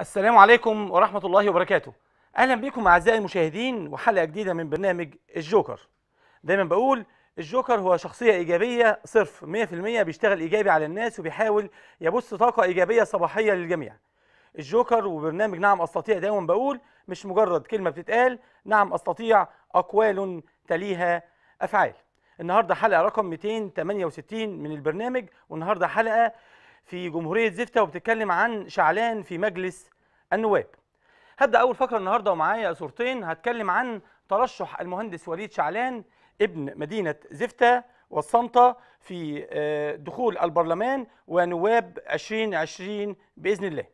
السلام عليكم ورحمة الله وبركاته أهلا بكم أعزائي المشاهدين وحلقة جديدة من برنامج الجوكر دايما بقول الجوكر هو شخصية إيجابية صرف 100% بيشتغل إيجابي على الناس وبيحاول يبث طاقة إيجابية صباحية للجميع الجوكر وبرنامج نعم أستطيع دايما بقول مش مجرد كلمة بتتقال نعم أستطيع أقوال تليها أفعال النهاردة حلقة رقم 268 من البرنامج والنهاردة حلقة في جمهورية زفتة وبتتكلم عن شعلان في مجلس النواب هبدأ أول فقرة النهاردة ومعايا صورتين هتكلم عن ترشح المهندس وليد شعلان ابن مدينة زفتة والصمتة في آه، دخول البرلمان ونواب 2020 بإذن الله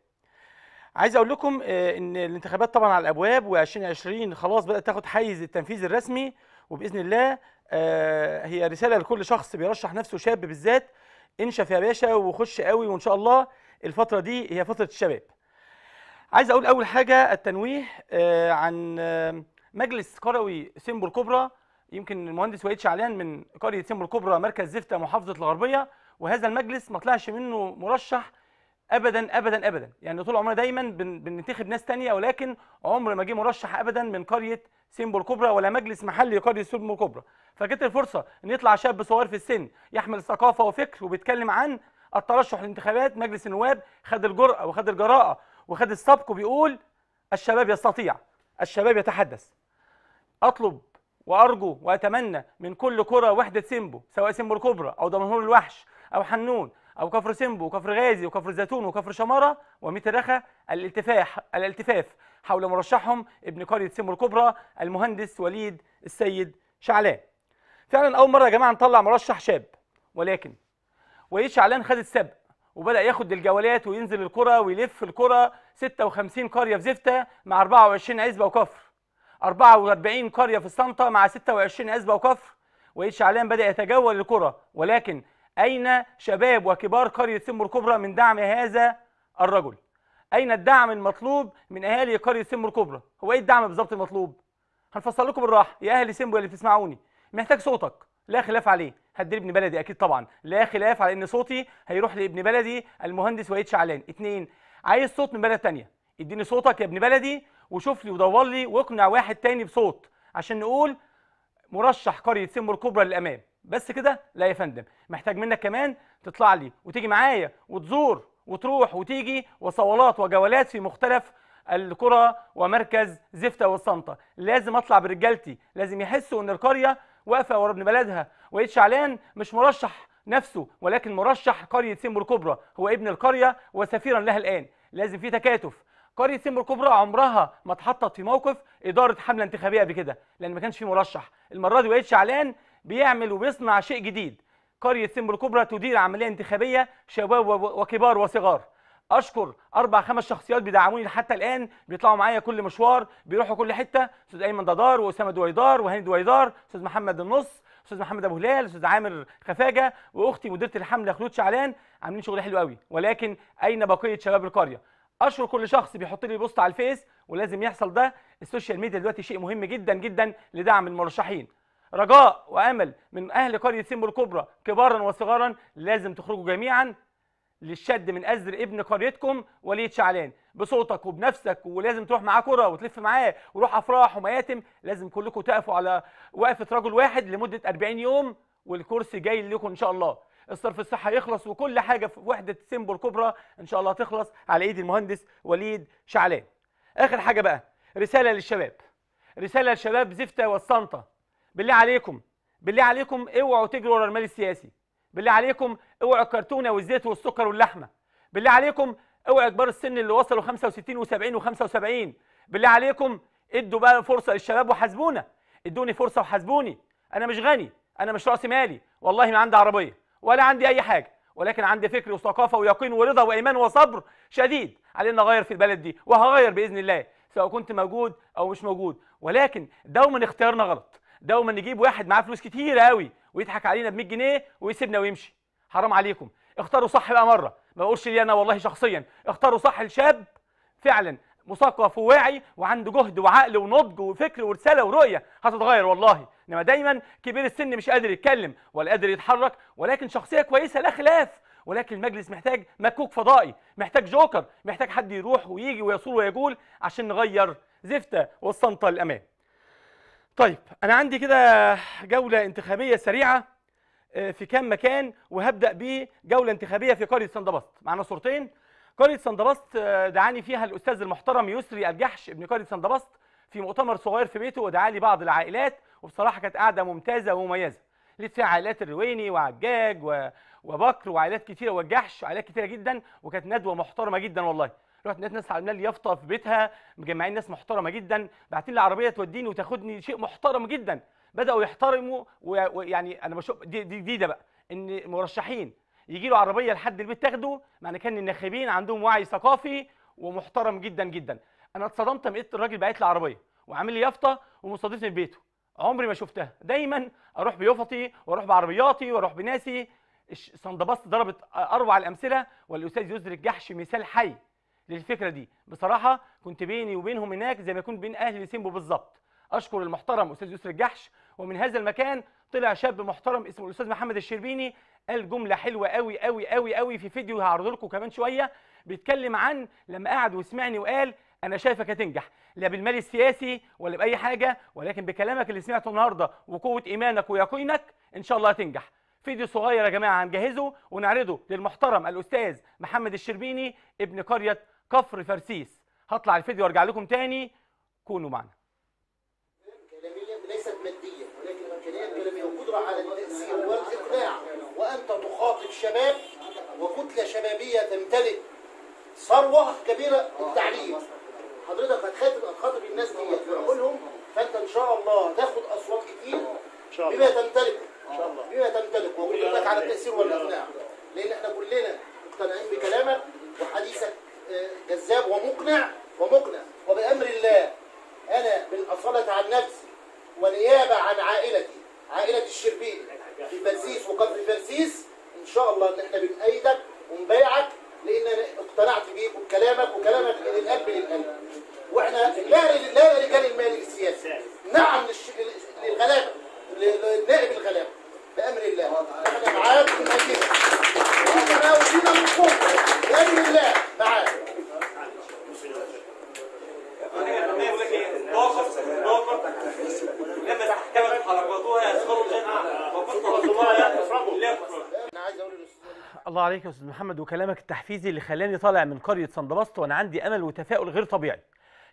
عايز اقول لكم آه، ان الانتخابات طبعا على الابواب و2020 خلاص بدات تاخد حيز التنفيذ الرسمي وباذن الله آه، هي رساله لكل شخص بيرشح نفسه شاب بالذات انشف يا باشا وخش قوي وان شاء الله الفتره دي هي فتره الشباب عايز اقول اول حاجه التنويه آه، عن آه، مجلس قروي سيمبو الكبرى يمكن المهندس وليد شعلان من قريه سيمبو الكبرى مركز زفته محافظه الغربيه وهذا المجلس ما طلعش منه مرشح ابدا ابدا ابدا يعني طول عمرنا دايما بننتخب ناس تانية ولكن عمر ما جه مرشح ابدا من قريه سيمبو الكبرى ولا مجلس محلي قريه سيمبو الكبرى فجت الفرصه ان يطلع شاب صغير في السن يحمل ثقافه وفكر وبيتكلم عن الترشح للانتخابات مجلس النواب خد الجرأه وخد الجراءه وخد السبق وبيقول الشباب يستطيع الشباب يتحدث اطلب وارجو واتمنى من كل كره وحده سيمبو سواء سيمبو الكبرى او دمنهور الوحش او حنون او كفر سيمبو وكفر غازي وكفر زيتون وكفر شماره وميت الالتفاح الالتفاف حول مرشحهم ابن قريه سيمبو الكبرى المهندس وليد السيد شعلان فعلا اول مره يا جماعه نطلع مرشح شاب ولكن وليد شعلان خد السبق وبدا ياخد الجولات وينزل الكره ويلف الكره 56 قريه في زفته مع 24 عزبه وكفر 44 قريه في الصمته مع 26 عزبه وكفر وليد شعلان بدا يتجول الكره ولكن أين شباب وكبار قرية سمر الكبرى من دعم هذا الرجل؟ أين الدعم المطلوب من أهالي قرية سمر الكبرى؟ هو إيه الدعم بالظبط المطلوب؟ هنفصل لكم بالراحة يا أهل سمبو اللي بتسمعوني محتاج صوتك لا خلاف عليه هدي لابن بلدي أكيد طبعا لا خلاف على إن صوتي هيروح لابن بلدي المهندس وليد شعلان اتنين عايز صوت من بلد تانية اديني صوتك يا ابن بلدي وشوف لي ودور لي واقنع واحد تاني بصوت عشان نقول مرشح قريه سمو الكبرى للامام بس كده لا يا فندم محتاج منك كمان تطلع لي وتيجي معايا وتزور وتروح وتيجي وصولات وجولات في مختلف القرى ومركز زفتة والصنطة لازم اطلع برجالتي لازم يحسوا ان القرية واقفة ورا ابن بلدها وإيد شعلان مش مرشح نفسه ولكن مرشح قرية سمبو الكبرى هو ابن القرية وسفيرا لها الآن لازم في تكاتف قريه سمر الكبرى عمرها ما اتحطت في موقف اداره حمله انتخابيه قبل كده لان ما كانش في مرشح المره دي وائل شعلان بيعمل وبيصنع شيء جديد قريه سمر الكبرى تدير عمليه انتخابيه شباب وكبار وصغار اشكر اربع خمس شخصيات بيدعموني حتى الان بيطلعوا معايا كل مشوار بيروحوا كل حته استاذ ايمن ددار واسامه دويدار وهاني دويدار استاذ محمد النص استاذ محمد ابو هلال استاذ عامر خفاجه واختي مديره الحمله خلود شعلان عاملين شغل حلو قوي ولكن اين بقيه شباب القريه اشكر كل شخص بيحط لي بوست على الفيس ولازم يحصل ده السوشيال ميديا دلوقتي شيء مهم جدا جدا لدعم المرشحين رجاء وامل من اهل قريه سيمبو الكبرى كبارا وصغارا لازم تخرجوا جميعا للشد من ازر ابن قريتكم وليد شعلان بصوتك وبنفسك ولازم تروح معاه كره وتلف معاه وروح افراح ومياتم لازم كلكم تقفوا على وقفه رجل واحد لمده 40 يوم والكرسي جاي لكم ان شاء الله الصرف الصحه يخلص وكل حاجه في وحده سيمبو الكبرى ان شاء الله تخلص على ايد المهندس وليد شعلان اخر حاجه بقى رساله للشباب رساله للشباب زفته والصنطه بالله عليكم بالله عليكم اوعوا تجروا ورا المال السياسي بالله عليكم اوعوا الكرتونه والزيت والسكر واللحمه بالله عليكم اوعوا كبار السن اللي وصلوا 65 و70 و75 بالله عليكم ادوا بقى فرصه للشباب وحاسبونا ادوني فرصه وحاسبوني انا مش غني انا مش راس مالي والله ما عندي عربيه ولا عندي اي حاجه ولكن عندي فكر وثقافه ويقين ورضا وايمان وصبر شديد على ان اغير في البلد دي وهغير باذن الله سواء كنت موجود او مش موجود ولكن دوما اختيارنا غلط دوما نجيب واحد معاه فلوس كتير قوي ويضحك علينا ب 100 جنيه ويسيبنا ويمشي حرام عليكم اختاروا صح بقى مره ما بقولش لي انا والله شخصيا اختاروا صح الشاب فعلا مثقف وواعي وعنده جهد وعقل ونضج وفكر ورساله ورؤيه هتتغير والله انما دايما كبير السن مش قادر يتكلم ولا قادر يتحرك ولكن شخصيه كويسه لا خلاف ولكن المجلس محتاج مكوك فضائي محتاج جوكر محتاج حد يروح ويجي ويصول ويجول عشان نغير زفته والصنطه للامام طيب انا عندي كده جوله انتخابيه سريعه آه، في كام مكان وهبدا بجوله انتخابيه في قريه سندباط معانا صورتين قرية سندباست آه، دعاني فيها الأستاذ المحترم يسري الجحش ابن قرية سندباست في مؤتمر صغير في بيته ودعا لي بعض العائلات وبصراحة كانت قاعدة ممتازة ومميزة لقيت فيها عائلات الرويني وعجاج وبكر وعائلات كثيره والجحش عائلات كثيره جدا وكانت ندوة محترمة جدا والله رحت لقيت ناس عامله لي يافطه في بيتها مجمعين ناس محترمه جدا باعتين لي عربيه توديني وتاخدني شيء محترم جدا بداوا يحترموا ويعني انا بشوف دي جديده بقى ان مرشحين يجي له عربيه لحد البيت تاخده معنى كان الناخبين عندهم وعي ثقافي ومحترم جدا جدا انا اتصدمت لما الراجل باعت لي عربيه وعامل لي يافطه ومستضيفني في بيته عمري ما شفتها دايما اروح بيافطي واروح بعربياتي واروح بناسي سندبست ضربت اروع الامثله والاستاذ يزر الجحش مثال حي للفكره دي بصراحه كنت بيني وبينهم هناك زي ما كنت بين اهل سيمبو بالظبط اشكر المحترم استاذ يسر الجحش ومن هذا المكان طلع شاب محترم اسمه الاستاذ محمد الشربيني قال جمله حلوه قوي قوي قوي قوي في فيديو هعرضه لكم كمان شويه بيتكلم عن لما قعد وسمعني وقال انا شايفك هتنجح لا بالمال السياسي ولا باي حاجه ولكن بكلامك اللي سمعته النهارده وقوه ايمانك ويقينك ان شاء الله هتنجح فيديو صغير يا جماعه هنجهزه ونعرضه للمحترم الاستاذ محمد الشربيني ابن قريه كفر فرسيس هطلع الفيديو وارجع لكم تاني كونوا معنا كلاميه ليست ماديه ولكن كلاميه وقدره على التاثير الشباب وكتلة شبابية تمتلك ثروة كبيرة التعليم حضرتك هتخاطب هتخاطب الناس دي وتقولهم فانت ان شاء الله تاخد اصوات كتير بما تمتلك ان شاء الله بما تمتلك واقول لك على التاثير والاقناع لان احنا كلنا مقتنعين بكلامك وحديثك آه، جذاب ومقنع ومقنع وبامر الله انا من عن نفسي ونيابه عن عائلتي عائله الشربيني في برسيس وقبر برسيس ان شاء الله ان احنا بنأيدك ونبايعك لان اقتنعت بيك وبكلامك وكلامك التحفيزي اللي خلاني طالع من قريه سندبسط وانا عندي امل وتفاؤل غير طبيعي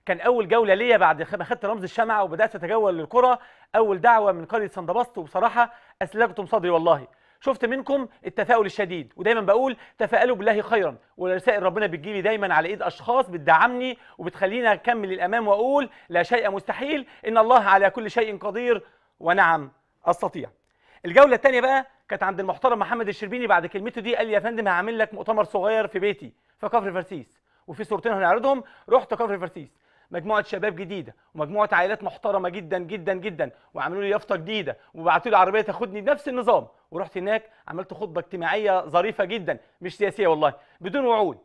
كان اول جوله ليا بعد ما خدت رمز الشمعه وبدات اتجول للكره اول دعوه من قريه سندبسط وبصراحه اسلجتم صدري والله شفت منكم التفاؤل الشديد ودايما بقول تفائلوا بالله خيرا ورسائل ربنا بتجيلي دايما على ايد اشخاص بتدعمني وبتخليني اكمل الامام واقول لا شيء مستحيل ان الله على كل شيء قدير ونعم استطيع الجوله الثانيه بقى كانت عند المحترم محمد الشربيني بعد كلمته دي قال لي يا فندم هعمل لك مؤتمر صغير في بيتي في كفر فرسيس وفي صورتين هنعرضهم رحت كفر فرسيس مجموعه شباب جديده ومجموعه عائلات محترمه جدا جدا جدا وعملوا لي يافطه جديده وبعتوا لي عربيه تاخدني بنفس النظام ورحت هناك عملت خطبه اجتماعيه ظريفه جدا مش سياسيه والله بدون وعود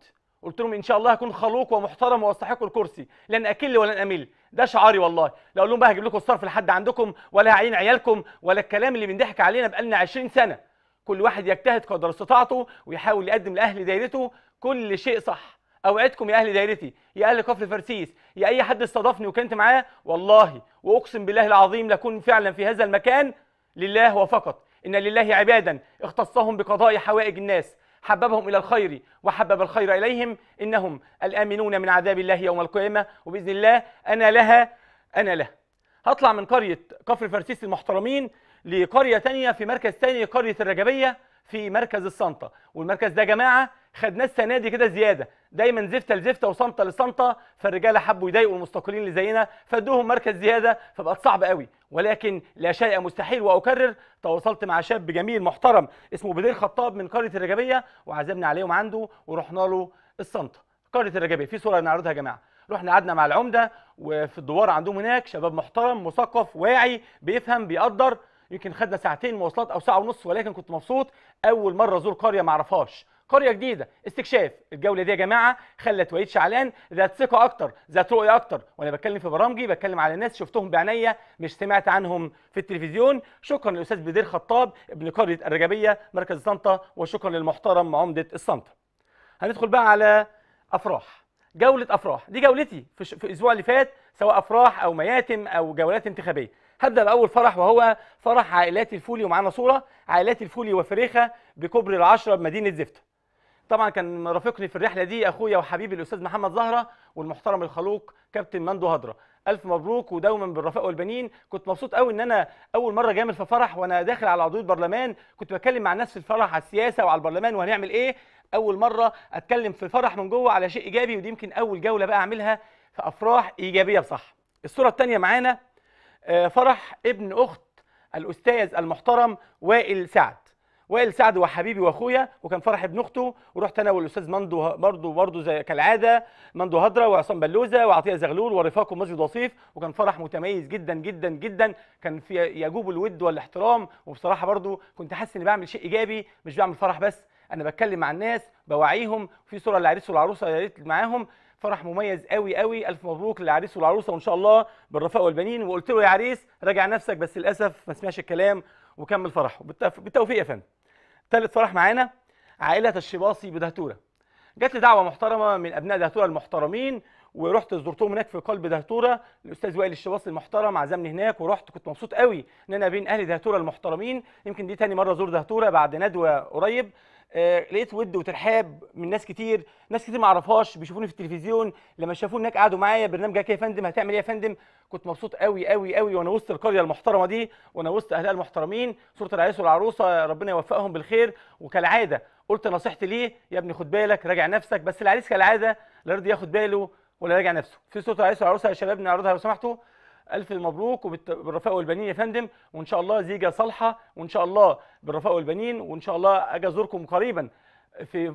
قلت لهم ان شاء الله هكون خلوق ومحترم واستحق الكرسي لن اكل ولن امل ده شعاري والله لا اقول لهم بقى هجيب لكم الصرف لحد عندكم ولا هعين عيالكم ولا الكلام اللي بينضحك علينا بقالنا 20 سنه كل واحد يجتهد قدر استطاعته ويحاول يقدم لاهل دايرته كل شيء صح اوعدكم يا اهل دايرتي يا اهل كفر فرسيس يا اي حد استضافني وكنت معاه والله واقسم بالله العظيم لكون فعلا في هذا المكان لله وفقط ان لله عبادا اختصهم بقضاء حوائج الناس حببهم إلى الخير وحبب الخير إليهم إنهم الآمنون من عذاب الله يوم القيامة وبإذن الله أنا لها أنا لها هطلع من قرية كفر فرسيس المحترمين لقرية ثانيه في مركز ثاني قرية الرجبية في مركز الصنطة والمركز ده جماعة خدناه السنة دي كده زيادة دايما زفتة لزفتة وصنطة لصنطة فالرجالة حبوا يضايقوا المستقلين اللي زينا فادوهم مركز زيادة فبقت صعبة قوي ولكن لا شيء مستحيل واكرر تواصلت مع شاب جميل محترم اسمه بدير خطاب من قريه الرجبيه وعزمنا عليهم عنده ورحنا له الصمت قريه الرجبيه في صوره نعرضها يا جماعه رحنا قعدنا مع العمده وفي الدوار عندهم هناك شباب محترم مثقف واعي بيفهم بيقدر يمكن خدنا ساعتين مواصلات او ساعه ونص ولكن كنت مبسوط اول مره ازور قريه ما اعرفهاش قريه جديده استكشاف الجوله دي يا جماعه خلت وليد شعلان ذات ثقه اكتر ذات رؤيه اكتر وانا بتكلم في برامجي بتكلم على ناس شفتهم بعينيا مش سمعت عنهم في التلفزيون شكرا للاستاذ بدير خطاب ابن قريه الرجبيه مركز طنطا وشكرا للمحترم عمده الصنطه هندخل بقى على افراح جوله افراح دي جولتي في, في الاسبوع اللي فات سواء افراح او مياتم او جولات انتخابيه هبدا باول فرح وهو فرح عائلات الفولي ومعانا صوره عائلات الفولي وفريخه بكوبري العشره بمدينه زفت طبعا كان مرافقني في الرحله دي اخويا وحبيبي الاستاذ محمد زهره والمحترم الخلوق كابتن مندو هضره الف مبروك ودوما بالرفاق والبنين كنت مبسوط قوي ان انا اول مره جامل في فرح وانا داخل على عضويه برلمان كنت بتكلم مع الناس في الفرح على السياسه وعلى البرلمان وهنعمل ايه اول مره اتكلم في فرح من جوه على شيء ايجابي ودي يمكن اول جوله بقى اعملها في افراح ايجابيه بصح الصوره الثانيه معانا آه، فرح ابن اخت الاستاذ المحترم وائل سعد وائل سعد وحبيبي واخويا وكان فرح ابن اخته ورحت انا والاستاذ مندو برضه برضه زي كالعاده مندو هدره وعصام بلوزه وعطيه زغلول ورفاقه مسجد وصيف وكان فرح متميز جدا جدا جدا كان في يجوب الود والاحترام وبصراحه برضه كنت حاسس اني بعمل شيء ايجابي مش بعمل فرح بس انا بتكلم مع الناس بوعيهم في صوره للعريس والعروسه يا ريت معاهم فرح مميز قوي قوي الف مبروك للعريس والعروسه وان شاء الله بالرفاق والبنين وقلت له يا عريس راجع نفسك بس للاسف ما سمعش الكلام وكمل فرحه بالتوفيق يا فندم ثالث فرح معانا عائله الشباصي بدهتوره جات لي دعوه محترمه من ابناء دهتوره المحترمين ورحت زرتهم هناك في قلب دهتوره الاستاذ وائل الشباصي المحترم عزمني هناك ورحت كنت مبسوط قوي ان انا بين اهل دهتوره المحترمين يمكن دي تاني مره ازور دهتوره بعد ندوه قريب آه، لقيت ود وترحاب من ناس كتير ناس كتير ما اعرفهاش بيشوفوني في التلفزيون لما شافوني هناك قعدوا معايا برنامجك يا فندم هتعمل ايه يا فندم كنت مبسوط قوي قوي قوي وانا وسط القريه المحترمه دي وانا وسط اهلها المحترمين صوره العريس والعروسه ربنا يوفقهم بالخير وكالعاده قلت نصيحتي ليه يا ابني خد بالك راجع نفسك بس العريس كالعاده لا يرضي ياخد باله ولا راجع نفسه في صوره العريس والعروسه يا شباب نعرضها لو سمحتوا الف مبروك وبالرفاء والبنين يا فندم وان شاء الله زيجه صالحه وان شاء الله بالرفاء والبنين وان شاء الله اجي ازوركم قريبا في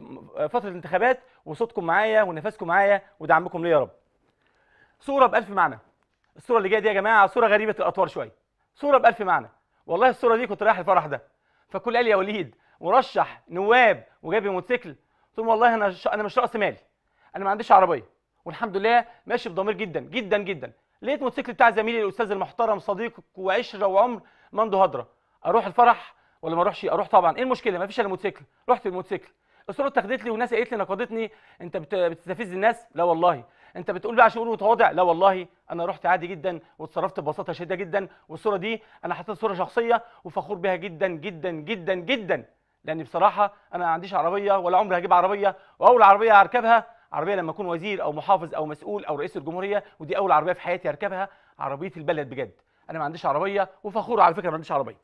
فتره الانتخابات وصوتكم معايا ونفسكم معايا ودعمكم ليا يا رب. صوره بألف معنى. الصوره اللي جايه دي يا جماعه صوره غريبه الاطوار شويه. صوره بألف معنى. والله الصوره دي كنت رايح الفرح ده فكل قال لي يا وليد مرشح نواب وجاب موتوسيكل قلت لهم والله انا انا مش راس مالي انا ما عنديش عربيه والحمد لله ماشي بضمير جدا جدا جدا لقيت موتوسيكل بتاع زميلي الاستاذ المحترم صديق وعشره وعمر مندو هضره اروح الفرح ولا ما اروحش اروح طبعا ايه المشكله ما فيش الا موتوسيكل رحت الموتوسيكل الصوره اتاخدت لي والناس قالت لي نقدتني انت بتستفز الناس لا والله انت بتقول بقى شغل متواضع لا والله انا رحت عادي جدا واتصرفت ببساطه شديده جدا والصوره دي انا حطيت صوره شخصيه وفخور بها جدا جدا جدا جدا لان بصراحه انا ما عنديش عربيه ولا عمري هجيب عربيه واول عربيه هركبها عربيه لما اكون وزير او محافظ او مسؤول او رئيس الجمهوريه ودي اول عربيه في حياتي اركبها عربيه البلد بجد انا ما عنديش عربيه وفخور على فكره ما عنديش عربيه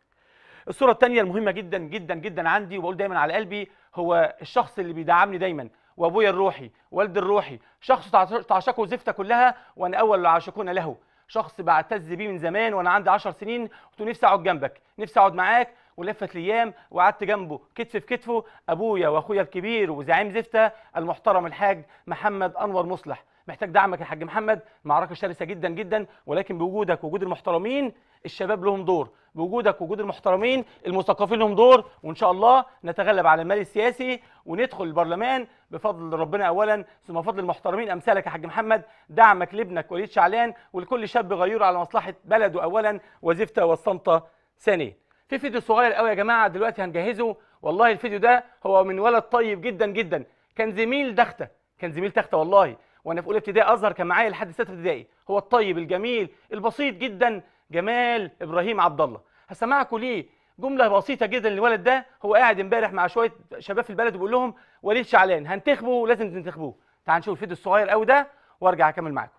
الصوره الثانيه المهمه جدا جدا جدا عندي وبقول دايما على قلبي هو الشخص اللي بيدعمني دايما وابويا الروحي والدي الروحي شخص تعشقه زفتة كلها وانا اول العاشقون له شخص بعتز بيه من زمان وانا عندي 10 سنين قلت نفسي اقعد جنبك نفسي اقعد معاك ولفت ليام وقعدت جنبه كتف في كتفه ابويا واخويا الكبير وزعيم زفته المحترم الحاج محمد انور مصلح محتاج دعمك يا حاج محمد معركه شرسه جدا جدا ولكن بوجودك وجود المحترمين الشباب لهم دور بوجودك وجود المحترمين المثقفين لهم دور وان شاء الله نتغلب على المال السياسي وندخل البرلمان بفضل ربنا اولا ثم فضل المحترمين امثالك يا حاج محمد دعمك لابنك وليد شعلان ولكل شاب غيور على مصلحه بلده اولا وزفته والصمته ثانيه في فيديو صغير قوي يا جماعه دلوقتي هنجهزه والله الفيديو ده هو من ولد طيب جدا جدا كان زميل دخته كان زميل تخته والله وانا في اولى ابتدائي ازهر كان معايا لحد سته ابتدائي هو الطيب الجميل البسيط جدا جمال ابراهيم عبد الله هسمعكم ليه جمله بسيطه جدا للولد ده هو قاعد امبارح مع شويه شباب في البلد وبيقول لهم وليد شعلان هنتخبه لازم تنتخبوه تعال نشوف الفيديو الصغير قوي ده وارجع اكمل معاكم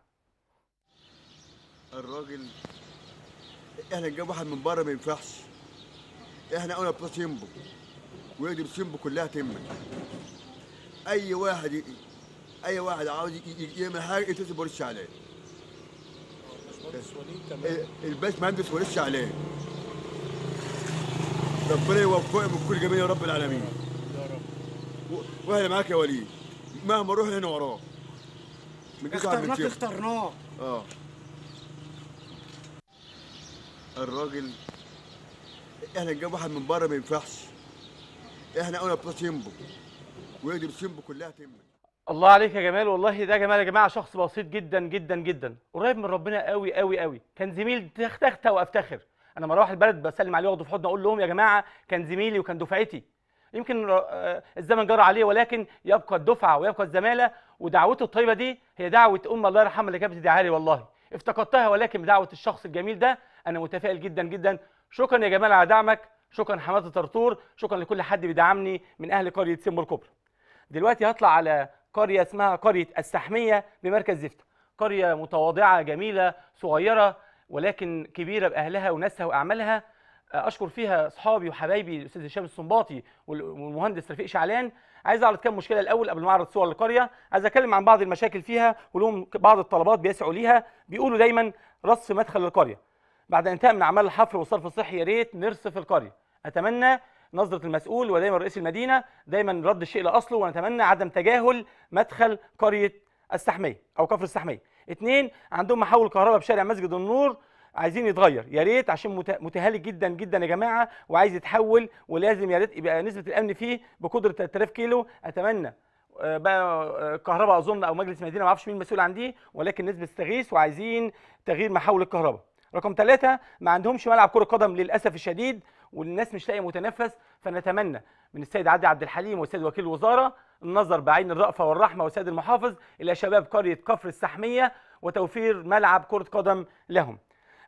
الراجل احنا نجيب واحد من بره ما ينفعش احنا قلنا بتوع سيمبو ويجب سيمبو كلها تم اي واحد اي واحد عاوز يعمل حاجه يتصل بوليس عليه الباس مهندس ولسه عليه ربنا يوفقك بكل جميل يا رب العالمين يا رب واهلا معاك يا وليد مهما روح هنا وراه اخترناك اخترناه اه الراجل احنا نجيب واحد من بره ما ينفعش احنا قلنا بلس سيمبو ويجي سيمبو كلها تمت الله عليك يا جمال والله ده جمال يا جماعه شخص بسيط جدا جدا جدا قريب من ربنا قوي قوي قوي كان زميل تختخته وافتخر انا لما اروح البلد بسلم عليه واخده في حضني اقول لهم يا جماعه كان زميلي وكان دفعتي يمكن آه، الزمن جرى عليه ولكن يبقى الدفعه ويبقى الزماله ودعوته الطيبه دي هي دعوه ام الله يرحمها اللي كانت بتدعي والله افتقدتها ولكن بدعوه الشخص الجميل ده انا متفائل جدا جدا شكرا يا جمال على دعمك شكرا حماده طرطور شكرا لكل حد بيدعمني من اهل قريه سمو الكبرى دلوقتي هطلع على قريه اسمها قريه السحميه بمركز زفت قريه متواضعه جميله صغيره ولكن كبيره باهلها وناسها واعمالها اشكر فيها اصحابي وحبايبي الاستاذ هشام السنباطي والمهندس رفيق شعلان عايز اعرض كام مشكله الاول قبل ما اعرض صور للقريه عايز اتكلم عن بعض المشاكل فيها ولهم بعض الطلبات بيسعوا ليها بيقولوا دايما رصف مدخل القريه بعد انتهاء من اعمال الحفر والصرف الصحي يا ريت نرصف القريه اتمنى نظره المسؤول ودايما رئيس المدينه دايما رد الشيء لاصله ونتمنى عدم تجاهل مدخل قريه السحميه او كفر السحميه اثنين عندهم محول كهرباء في شارع مسجد النور عايزين يتغير يا ريت عشان متهالك جدا جدا يا جماعه وعايز يتحول ولازم يا ريت يبقى نسبه الامن فيه بقدره 3000 كيلو اتمنى آه، بقى آه، كهرباء اظن او مجلس مدينه ما اعرفش مين المسؤول عن دي ولكن نسبه استغيث وعايزين تغيير محاول الكهرباء رقم ثلاثة ما عندهمش ملعب كرة قدم للأسف الشديد والناس مش لاقيه متنفس فنتمنى من السيد عادل عبد الحليم والسيد وكيل الوزارة النظر بعين الرأفة والرحمة والسيد المحافظ إلى شباب قرية كفر السحمية وتوفير ملعب كرة قدم لهم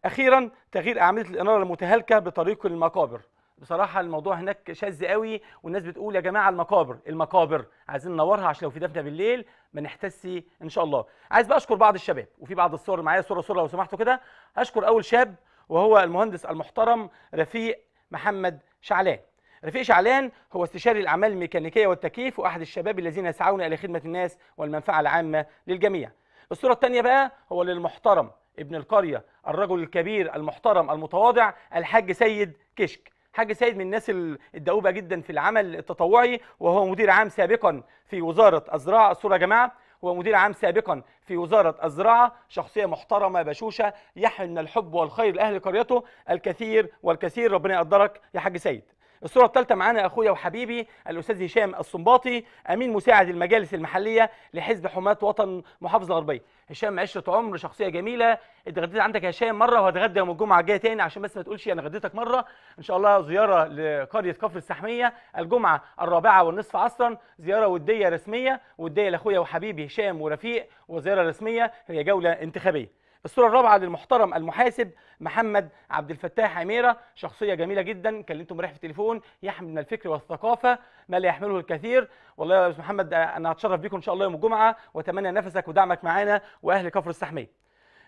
أخيرا تغيير أعمدة الإنارة المتهالكة بطريق المقابر بصراحه الموضوع هناك شاذ قوي والناس بتقول يا جماعه المقابر المقابر عايزين ننورها عشان لو في دفنه بالليل ما نحتسي ان شاء الله عايز بقى اشكر بعض الشباب وفي بعض الصور معايا صوره صوره لو سمحتوا كده اشكر اول شاب وهو المهندس المحترم رفيق محمد شعلان رفيق شعلان هو استشاري الاعمال الميكانيكيه والتكييف واحد الشباب الذين يسعون الى خدمه الناس والمنفعه العامه للجميع الصوره الثانيه بقى هو للمحترم ابن القريه الرجل الكبير المحترم المتواضع الحاج سيد كشك حاج سيد من الناس الدؤوبه جدا في العمل التطوعي وهو مدير عام سابقا في وزاره الزراعه الصوره يا جماعه هو مدير عام سابقا في وزارة الزراعة شخصية محترمة بشوشة يحن الحب والخير لأهل قريته الكثير والكثير ربنا يقدرك يا حاج سيد الصوره الثالثه معانا اخويا وحبيبي الاستاذ هشام الصنباطي امين مساعد المجالس المحليه لحزب حماه وطن محافظه الغربيه هشام عشره عمر شخصيه جميله اتغديت عندك يا هشام مره وهتغدى يوم الجمعه الجايه تاني عشان بس ما تقولش انا غديتك مره ان شاء الله زياره لقريه كفر السحميه الجمعه الرابعه والنصف عصرا زياره وديه رسميه وديه لاخويا وحبيبي هشام ورفيق وزياره رسميه هي جوله انتخابيه الصوره الرابعه للمحترم المحاسب محمد عبد الفتاح عميره شخصيه جميله جدا كلمته امبارح في التليفون يحمل من الفكر والثقافه ما لا يحمله الكثير والله يا استاذ محمد انا هتشرف بيكم ان شاء الله يوم الجمعه واتمنى نفسك ودعمك معانا واهل كفر السحميه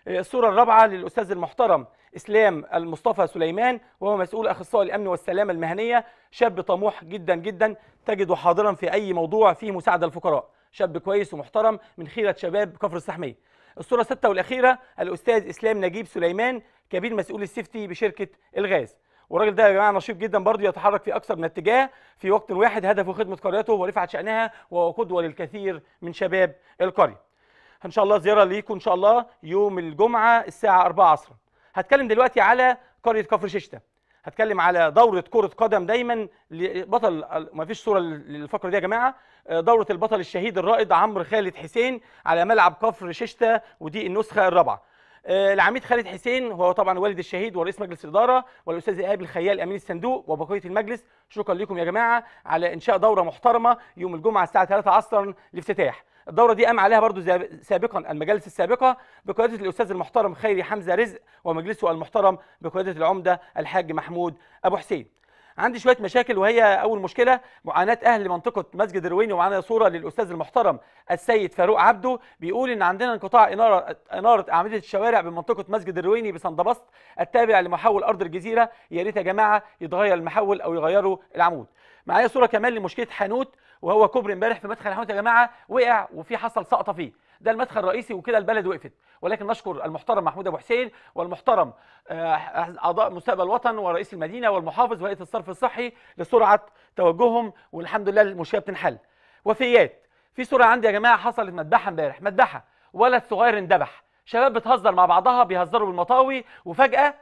الصورة الرابعة للأستاذ المحترم إسلام المصطفى سليمان وهو مسؤول أخصائي الأمن والسلامة المهنية شاب طموح جدا جدا تجده حاضرا في أي موضوع فيه مساعدة الفقراء شاب كويس ومحترم من خيرة شباب كفر السحمية الصورة الستة والأخيرة الأستاذ إسلام نجيب سليمان كبير مسؤول السيفتي بشركة الغاز والراجل ده يا جماعه نشيط جدا برضه يتحرك في اكثر من اتجاه في وقت واحد هدفه خدمه قريته ورفعه شانها وهو قدوه للكثير من شباب القريه. ان شاء الله زياره ليكم ان شاء الله يوم الجمعه الساعه 4 عصرا. هتكلم دلوقتي على قريه كفر شيشته. هتكلم على دوره كره قدم دايما لبطل ما فيش صوره للفقره دي يا جماعه آه، دوره البطل الشهيد الرائد عمرو خالد حسين على ملعب كفر ششته ودي النسخه الرابعه آه، العميد خالد حسين هو طبعا والد الشهيد ورئيس مجلس الاداره والاستاذ ايهاب الخيال امين الصندوق وبقيه المجلس شكرا لكم يا جماعه على انشاء دوره محترمه يوم الجمعه الساعه 3 عصرا لافتتاح الدوره دي قام عليها برضو سابقا المجالس السابقه بقياده الاستاذ المحترم خيري حمزه رزق ومجلسه المحترم بقياده العمده الحاج محمود ابو حسين عندي شويه مشاكل وهي اول مشكله معاناه اهل منطقه مسجد الرويني ومعانا صوره للاستاذ المحترم السيد فاروق عبده بيقول ان عندنا انقطاع اناره اناره اعمده الشوارع بمنطقه مسجد الرويني بسندبسط التابع لمحول ارض الجزيره يا ريت يا جماعه يتغير المحول او يغيروا العمود معايا صوره كمان لمشكله حانوت وهو كوبري امبارح في مدخل حانوت يا جماعه وقع وفي حصل سقطه فيه ده المدخل الرئيسي وكده البلد وقفت ولكن نشكر المحترم محمود ابو حسين والمحترم آه، اعضاء مستقبل الوطن ورئيس المدينه والمحافظ وهيئه الصرف الصحي لسرعه توجههم والحمد لله المشكله بتنحل وفيات في صوره عندي يا جماعه حصلت مذبحه امبارح مذبحه ولد صغير اندبح شباب بتهزر مع بعضها بيهزروا بالمطاوي وفجاه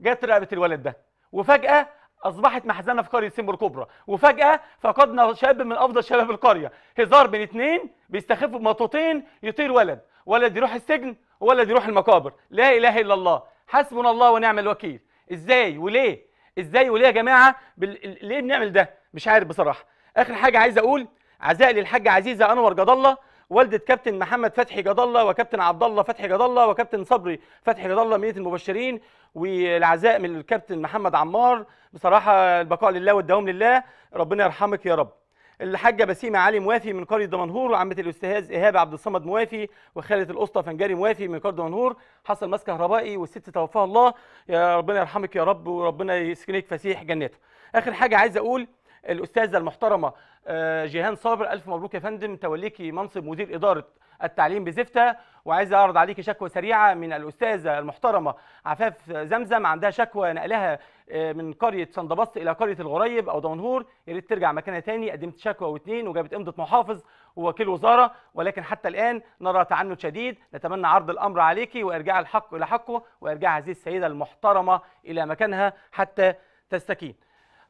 جت رقبه الولد ده وفجاه اصبحت محزنه في قريه سيمبو الكبرى وفجاه فقدنا شاب من افضل شباب القريه هزار بين اثنين بيستخفوا بمطوطين يطير ولد ولد يروح السجن ولد يروح المقابر لا اله الا الله حسبنا الله ونعم الوكيل ازاي وليه ازاي وليه يا جماعه بال... ليه بنعمل ده مش عارف بصراحه اخر حاجه عايز اقول عزاء للحاج عزيزه انور جد الله والده كابتن محمد فتحي جد الله وكابتن عبد الله فتحي جد الله وكابتن صبري فتحي جد الله مئة المبشرين والعزاء من الكابتن محمد عمار بصراحه البقاء لله والدوام لله ربنا يرحمك يا رب الحاجه بسيمه علي موافي من قريه دمنهور وعمه الاستاذ ايهاب عبد الصمد موافي وخاله الاسطى فنجاري موافي من قريه دمنهور حصل ماسك كهربائي والست توفاها الله يا ربنا يرحمك يا رب وربنا يسكنك فسيح جناته اخر حاجه عايز اقول الاستاذه المحترمه آه، جيهان صابر الف مبروك يا فندم توليكي منصب مدير اداره التعليم بزفته وعايز اعرض عليك شكوى سريعه من الاستاذه المحترمه عفاف زمزم عندها شكوى نقلها آه، من قريه سندبست الى قريه الغريب او دمنهور يا ريت ترجع مكانها تاني قدمت شكوى واثنين وجابت امضه محافظ ووكيل وزاره ولكن حتى الان نرى تعنت شديد نتمنى عرض الامر عليك وارجاع الحق الى حقه وارجاع هذه السيده المحترمه الى مكانها حتى تستكين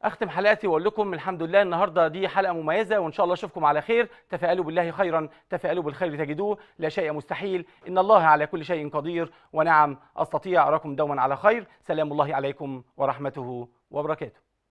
اختم حلقتي واقول لكم الحمد لله النهارده دي حلقه مميزه وان شاء الله اشوفكم على خير تفائلوا بالله خيرا تفائلوا بالخير تجدوه لا شيء مستحيل ان الله على كل شيء قدير ونعم استطيع اراكم دوما على خير سلام الله عليكم ورحمته وبركاته